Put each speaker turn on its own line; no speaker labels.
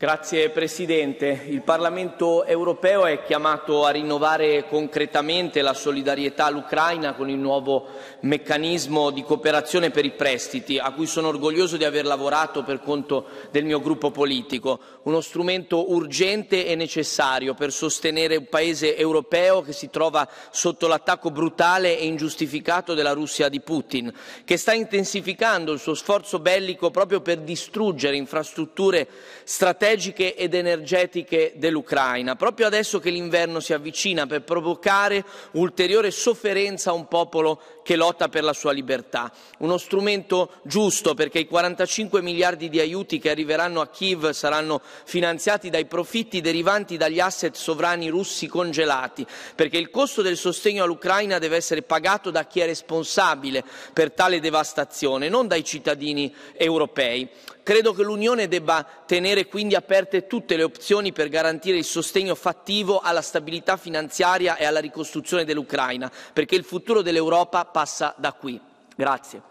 Grazie Presidente. Il Parlamento europeo è chiamato a rinnovare concretamente la solidarietà all'Ucraina con il nuovo meccanismo di cooperazione per i prestiti, a cui sono orgoglioso di aver lavorato per conto del mio gruppo politico. Uno strumento urgente e necessario per sostenere un paese europeo che si trova sotto l'attacco brutale e ingiustificato della Russia di Putin, che sta intensificando il suo sforzo bellico proprio per distruggere infrastrutture strategiche strategiche ed energetiche dell'Ucraina, proprio adesso che l'inverno si avvicina per provocare ulteriore sofferenza a un popolo che lotta per la sua libertà. Uno strumento giusto perché i 45 miliardi di aiuti che arriveranno a Kiev saranno finanziati dai profitti derivanti dagli asset sovrani russi congelati, perché il costo del sostegno all'Ucraina deve essere pagato da chi è responsabile per tale devastazione, non dai cittadini europei. Credo che l'Unione debba tenere quindi a aperte tutte le opzioni per garantire il sostegno fattivo alla stabilità finanziaria e alla ricostruzione dell'Ucraina, perché il futuro dell'Europa passa da qui. Grazie.